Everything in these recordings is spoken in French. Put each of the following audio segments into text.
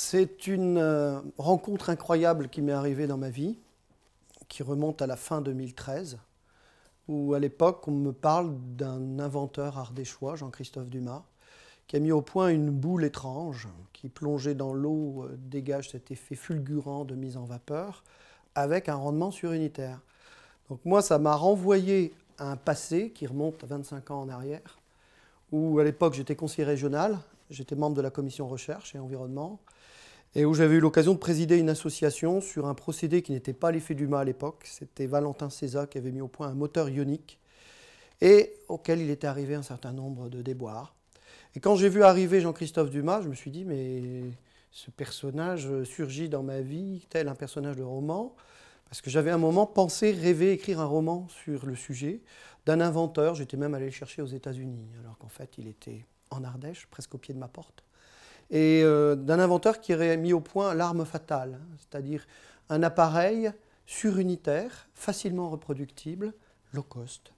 C'est une euh, rencontre incroyable qui m'est arrivée dans ma vie, qui remonte à la fin 2013, où à l'époque on me parle d'un inventeur ardéchois, Jean-Christophe Dumas, qui a mis au point une boule étrange qui, plongée dans l'eau, euh, dégage cet effet fulgurant de mise en vapeur avec un rendement surunitaire. Donc moi, ça m'a renvoyé à un passé qui remonte à 25 ans en arrière, où à l'époque j'étais conseiller régional, j'étais membre de la commission recherche et environnement, et où j'avais eu l'occasion de présider une association sur un procédé qui n'était pas l'effet du à l'époque. C'était Valentin César qui avait mis au point un moteur ionique et auquel il était arrivé un certain nombre de déboires. Et quand j'ai vu arriver Jean-Christophe Dumas, je me suis dit, mais ce personnage surgit dans ma vie tel un personnage de roman, parce que j'avais un moment pensé, rêvé, écrire un roman sur le sujet d'un inventeur, j'étais même allé le chercher aux États-Unis, alors qu'en fait il était en Ardèche, presque au pied de ma porte et euh, d'un inventeur qui aurait mis au point l'arme fatale, c'est-à-dire un appareil surunitaire, facilement reproductible, low cost,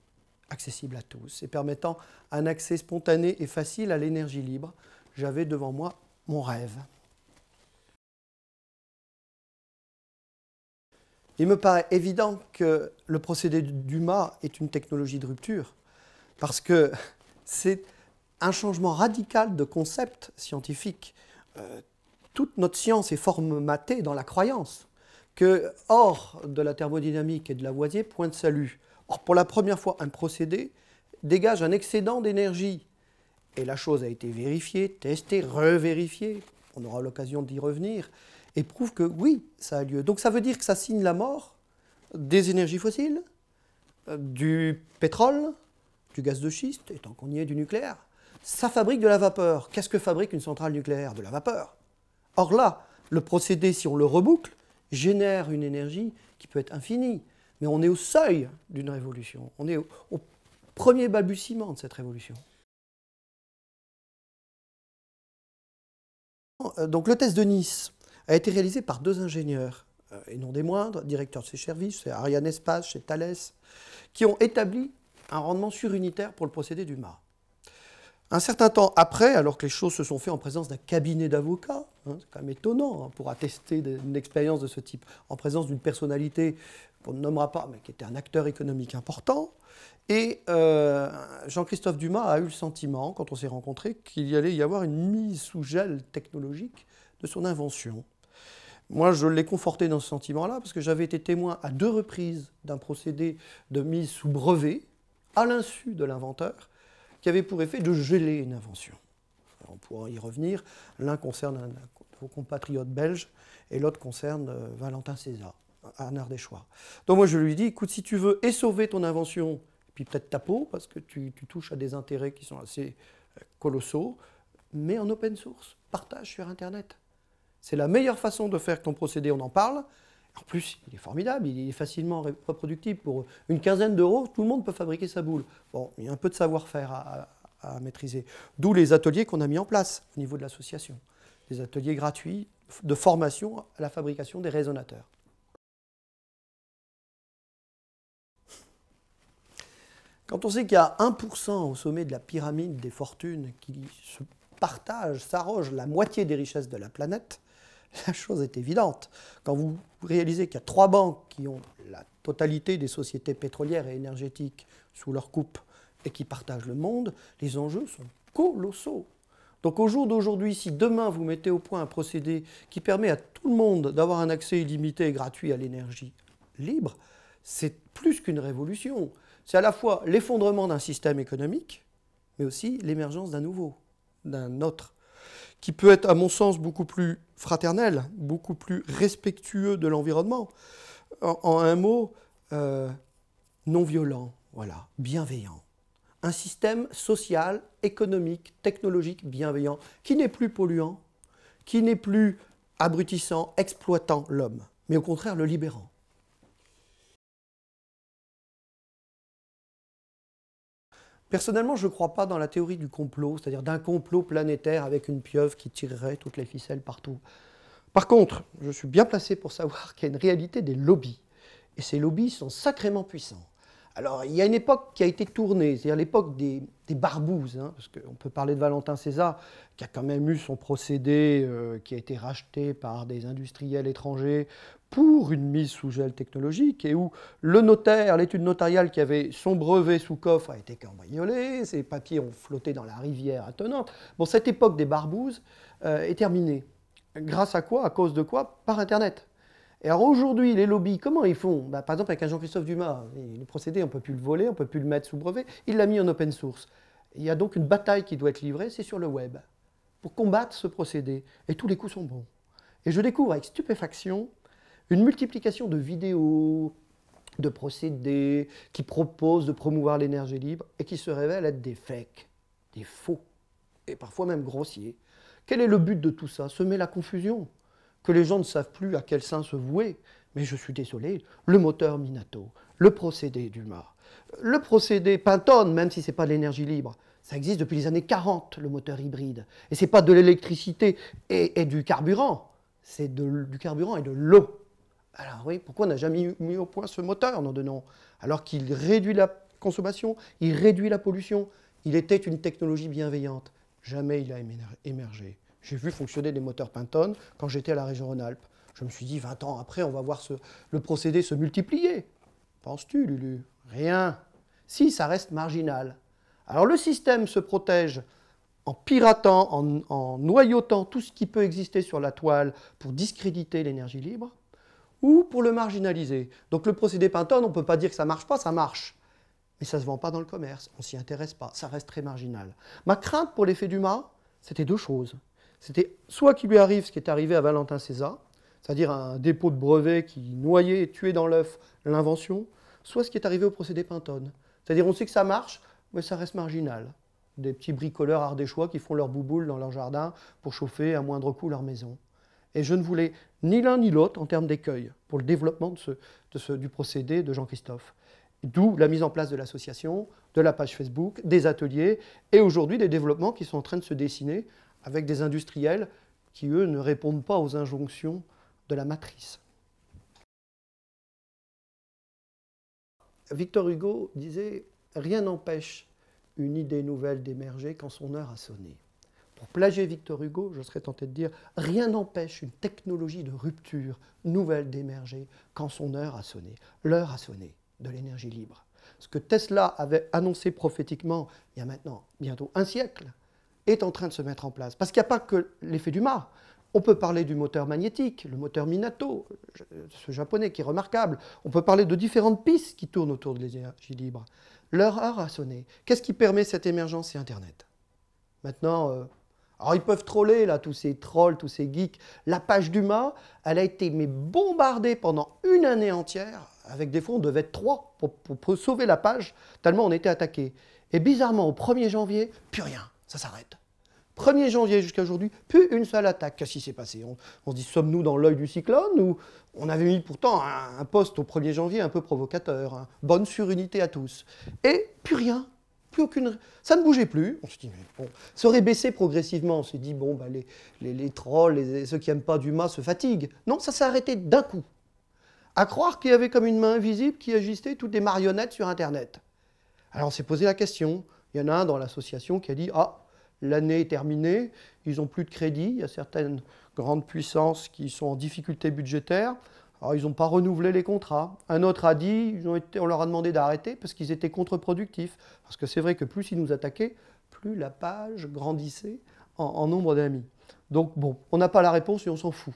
accessible à tous et permettant un accès spontané et facile à l'énergie libre. J'avais devant moi mon rêve. Il me paraît évident que le procédé du Dumas est une technologie de rupture, parce que c'est un changement radical de concept scientifique. Euh, toute notre science est formatée dans la croyance que hors de la thermodynamique et de la voisier, point de salut. Or, pour la première fois, un procédé dégage un excédent d'énergie. Et la chose a été vérifiée, testée, revérifiée, on aura l'occasion d'y revenir, et prouve que oui, ça a lieu. Donc ça veut dire que ça signe la mort des énergies fossiles, euh, du pétrole, du gaz de schiste, et tant qu'on y est, du nucléaire ça fabrique de la vapeur. Qu'est-ce que fabrique une centrale nucléaire De la vapeur. Or là, le procédé, si on le reboucle, génère une énergie qui peut être infinie. Mais on est au seuil d'une révolution. On est au, premier balbutiement de cette révolution. Euh, donc le test de Nice a été réalisé par deux ingénieurs, euh, et non des moindres, directeurs de ces services, c'est Ariane Espace, chez Thales, qui ont établi un rendement surunitaire pour le procédé du MAR. Un certain temps après, alors que les choses se sont faites en présence d'un cabinet d'avocats, hein, c'est quand même étonnant hein, pour attester d'une expérience de ce type, en présence d'une personnalité qu'on ne nommera pas, mais qui était un acteur économique important, et euh, Jean-Christophe Dumas a eu le sentiment, quand on s'est rencontrés, qu'il y allait y avoir une mise sous gel technologique de son invention. Moi, je l'ai conforté dans ce sentiment-là, parce que j'avais été témoin à deux reprises d'un procédé de mise sous brevet, à l'insu de l'inventeur, qui avait pour effet de geler une invention. on pourra y revenir. L'un concerne un, vos compatriotes belges et l'autre concerne euh, Valentin César, un choix. Donc moi je lui dis, écoute, si tu veux et sauver ton invention, et puis peut-être ta peau, parce que tu, touches à des intérêts qui sont assez euh, colossaux, mais en open source, partage sur Internet. C'est la meilleure façon de faire ton procédé, on en parle, en plus, il est formidable, il est facilement reproductible. Pour une quinzaine d'euros, tout le monde peut fabriquer sa boule. Bon, il y a un peu de savoir-faire à, à, maîtriser. D'où les ateliers qu'on a mis en place au niveau de l'association. Des ateliers gratuits de formation à la fabrication des résonateurs. Quand on sait qu'il y a 1% au sommet de la pyramide des fortunes qui se partagent, s'arrogent la moitié des richesses de la planète, La chose est évidente. Quand vous réalisez qu'il y a trois banques qui ont la totalité des sociétés pétrolières et énergétiques sous leur coupe et qui partagent le monde, les enjeux sont colossaux. Donc au jour d'aujourd'hui, si demain vous mettez au point un procédé qui permet à tout le monde d'avoir un accès illimité et gratuit à l'énergie libre, c'est plus qu'une révolution. C'est à la fois l'effondrement d'un système économique, mais aussi l'émergence d'un nouveau, d'un autre qui peut être, à mon sens, beaucoup plus fraternel, beaucoup plus respectueux de l'environnement. En, un mot, euh, non violent, voilà, bienveillant. Un système social, économique, technologique bienveillant, qui n'est plus polluant, qui n'est plus abrutissant, exploitant l'homme, mais au contraire le libérant. Personnellement, je ne crois pas dans la théorie du complot, c'est-à-dire d'un complot planétaire avec une pieuvre qui tirerait toutes les ficelles partout. Par contre, je suis bien placé pour savoir qu'il y a une réalité des lobbies. Et ces lobbies sont sacrément puissants. Alors, il y a une époque qui a été tournée, c'est-à-dire l'époque des, barbouses, barbouzes, hein, parce qu'on peut parler de Valentin César, qui a quand même eu son procédé euh, qui a été racheté par des industriels étrangers pour une mise sous gel technologique, et où le notaire, l'étude notariale qui avait son brevet sous coffre a été cambriolée, ses papiers ont flotté dans la rivière attenante. Bon, cette époque des barbouzes euh, est terminée. Grâce à quoi À cause de quoi Par Internet. Et alors aujourd'hui, les lobbies, comment ils font bah, Par exemple, avec un Jean-Christophe Dumas, le procédé, on ne peut plus le voler, on ne peut plus le mettre sous brevet, il l'a mis en open source. Il y a donc une bataille qui doit être livrée, c'est sur le web, pour combattre ce procédé. Et tous les coups sont bons. Et je découvre avec stupéfaction une multiplication de vidéos, de procédés, qui proposent de promouvoir l'énergie libre et qui se révèlent être des fakes, des faux, et parfois même grossiers. Quel est le but de tout ça Semer la confusion que les gens ne savent plus à quel saint se vouer. Mais je suis désolé, le moteur Minato, le procédé Dumas, le procédé Pintone, même si ce n'est pas de l'énergie libre, ça existe depuis les années 40, le moteur hybride. Et ce n'est pas de l'électricité et, du carburant, c'est du carburant et de l'eau. Alors oui, pourquoi on n'a jamais mis au point ce moteur, non, de nom Alors qu'il réduit la consommation, il réduit la pollution. Il était une technologie bienveillante. Jamais il a émergé. J'ai vu fonctionner des moteurs Pinton quand j'étais à la région Rhône-Alpes. Je me suis dit, 20 ans après, on va voir le procédé se multiplier. Penses-tu, Lulu Rien. Si, ça reste marginal. Alors le système se protège en piratant, en, noyautant tout ce qui peut exister sur la toile pour discréditer l'énergie libre, ou pour le marginaliser. Donc le procédé Pinton, on ne peut pas dire que ça marche pas, ça marche. Mais ça ne se vend pas dans le commerce, on s'y intéresse pas, ça reste très marginal. Ma crainte pour l'effet du mât, c'était deux choses. C'était soit qu'il lui arrive ce qui est arrivé à Valentin César, c'est-à-dire un dépôt de brevet qui noyait et tuait dans l'œuf l'invention, soit ce qui est arrivé au procédé Pintone. C'est-à-dire on sait que ça marche, mais ça reste marginal. Des petits bricoleurs ardéchois qui font leur bouboule dans leur jardin pour chauffer à moindre coût leur maison. Et je ne voulais ni l'un ni l'autre en termes d'écueil pour le développement de ce, de du procédé de Jean-Christophe. D'où la mise en place de l'association, de la page Facebook, des ateliers et aujourd'hui des développements qui sont en train de se dessiner avec des industriels qui, eux, ne répondent pas aux injonctions de la matrice. Victor Hugo disait Rien n'empêche une idée nouvelle d'émerger quand son heure a sonné. Pour plager Victor Hugo, je serais tenté de dire Rien n'empêche une technologie de rupture nouvelle d'émerger quand son heure a sonné. L'heure a sonné de l'énergie libre. Ce que Tesla avait annoncé prophétiquement il y a maintenant bientôt un siècle, est en train de se mettre en place. Parce qu'il n'y a pas que l'effet du mât. On peut parler du moteur magnétique, le moteur Minato, ce japonais qui est remarquable. On peut parler de différentes pistes qui tournent autour de l'énergie libre. L'heure a sonné. Qu'est-ce qui permet cette émergence C'est Internet. Maintenant, euh, alors ils peuvent troller, là, tous ces trolls, tous ces geeks. La page du mât, elle a été mais, bombardée pendant une année entière, avec des fonds on devait être trois pour, pour sauver la page, tellement on était attaqué. Et bizarrement, au 1er janvier, plus rien, ça s'arrête. 1er janvier jusqu'à aujourd'hui, plus une seule attaque. Qu'est-ce qui s'est passé on, se dit, sommes-nous dans l'œil du cyclone on avait mis pourtant un, poste au 1er janvier un peu provocateur, hein. bonne surunité à tous. Et plus rien, plus aucune. Ça ne bougeait plus. On se dit, bon, ça aurait baissé progressivement. On s'est dit, bon, bah, les, les, trolls, ceux qui n'aiment pas Dumas se fatiguent. Non, ça s'est arrêté d'un coup. À croire qu'il y avait comme une main invisible qui agissait toutes les marionnettes sur Internet. Alors on s'est posé la question. Il y en a un dans l'association qui a dit, ah, l'année est terminée, ils n'ont plus de crédit, il y a certaines grandes puissances qui sont en difficulté budgétaire, alors ils n'ont pas renouvelé les contrats. Un autre a dit, on leur a demandé d'arrêter parce qu'ils étaient contre-productifs, parce que c'est vrai que plus ils nous attaquaient, plus la page grandissait en, en nombre d'amis. Donc bon, on n'a pas la réponse et on s'en fout.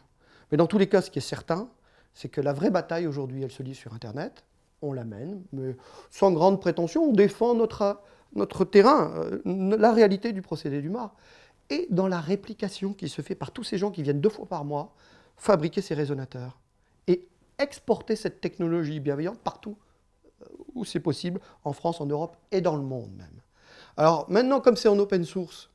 Mais dans tous les cas, ce qui est certain, c'est que la vraie bataille aujourd'hui, elle se lit sur Internet, on l'amène, mais sans grande prétention, on défend notre, notre terrain, euh, la réalité du procédé du mar. Et dans la réplication qui se fait par tous ces gens qui viennent deux fois par mois fabriquer ces résonateurs et exporter cette technologie bienveillante partout euh, où c'est possible, en France, en Europe et dans le monde même. Alors maintenant, comme c'est en open source,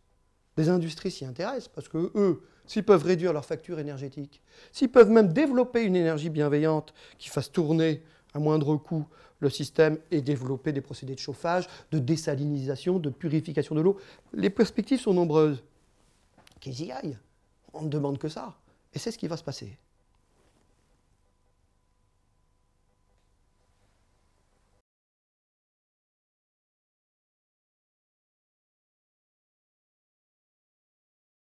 des industries s'y intéressent parce que eux, s'ils peuvent réduire leur facture énergétique, s'ils peuvent même développer une énergie bienveillante qui fasse tourner à moindre coût le système est développé des procédés de chauffage, de désalinisation, de purification de l'eau. Les perspectives sont nombreuses. Qu'ils y aillent. On ne demande que ça. Et c'est ce qui va se passer.